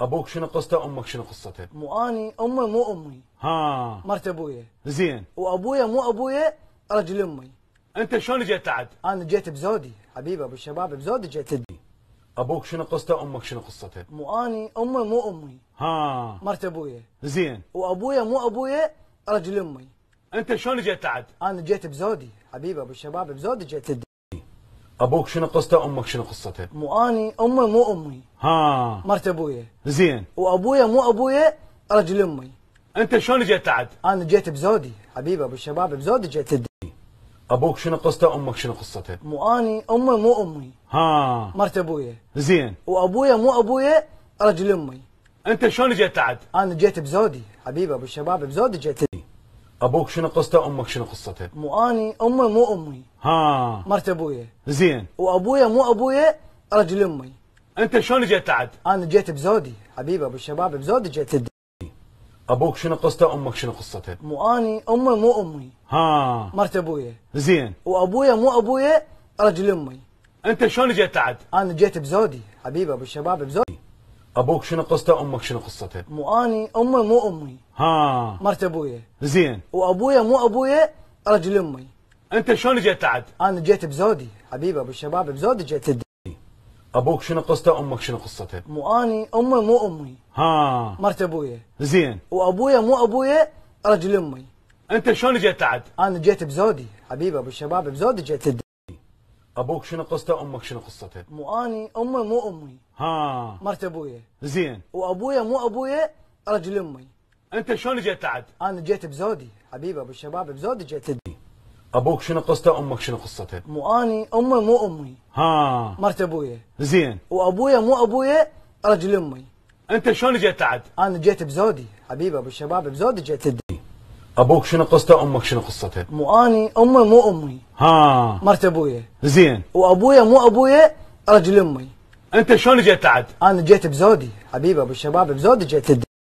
ابوك شنو قصته امك شنو قصتها مو اني امي مو امي ها مرت ابويا زين وابويا مو ابويا رجل امي انت شلون جيت لعد انا جيت بزودي حبيبي ابو الشباب بزودي جيت لدي ابوك شنو قصته امك شنو قصتها مو اني امي مو امي ها مرت ابويا زين وابويا مو ابويا رجل امي انت شلون جيت لعد انا جيت بزودي حبيبي ابو الشباب بزودي جيت لدي ابوك شنو قصته امك شنو قصتها مو اني امي مو امي ها مرت ابويا زين وابويا مو ابويا رجل امي انت شلون جيت لعد انا جيت بزودي حبيبي ابو الشباب بزودي جيت الدنيا ابوك شنو قصته امك شنو قصتها مو اني امي مو امي ها مرت ابويا زين وابويا مو ابويا رجل امي انت شلون جيت لعد انا جيت بزودي حبيبي ابو الشباب بزودي جيت ابوك شنو قصته امك شنو قصتها مو اني امي مو امي ها مرت ابويا زين وابويا مو ابويا رجل امي انت شلون جيت تعد؟ انا جيت بزودي حبيبي ابو الشباب بزودي جيت لد... ابوك شنو قصته امك شنو قصتها مو اني امي مو امي ها مرت ابويا زين وابويا مو ابويا رجل امي انت شلون جيت تعد؟ انا جيت بزودي حبيبي ابو الشباب بزودي ابوك شنو قصته امك شنو قصتها مو اني امي مو امي ها مرت ابويا زين وابويا مو ابويا رجل امي انت شلون جيت لعد؟ انا جيت بزودي حبيبي ابو الشباب بزودي جيت الدنيا ابوك شنو قصته امك شنو قصتها مو اني امي مو امي ها مرت ابويا زين وابويا مو ابويا رجل امي انت شلون جيت لعد؟ انا جيت بزودي حبيبي ابو الشباب بزودي جيت الدنيا ابوك شنو قصته امك شنو قصتها اني امي مو امي ها مرت ابويا زين وابويا مو ابويا رجل امي انت شلون جيت لعد انا جيت بزودي حبيبي ابو الشباب بزودي جيت لدي ابوك شنو قصته امك شنو قصتها اني امي مو امي ها مرت ابويا زين وابويا مو ابويا رجل امي انت شلون جيت لعد انا جيت بزودي حبيبي ابو الشباب بزودي جيت لدي ابوك شنو قصته امك شنو قصتها مو اني امي مو امي ها مرت ابويا زين وابويا مو ابويا رجل امي انت شلون جيت لعد انا جيت بزودي حبيبي ابو الشباب بزودي جيت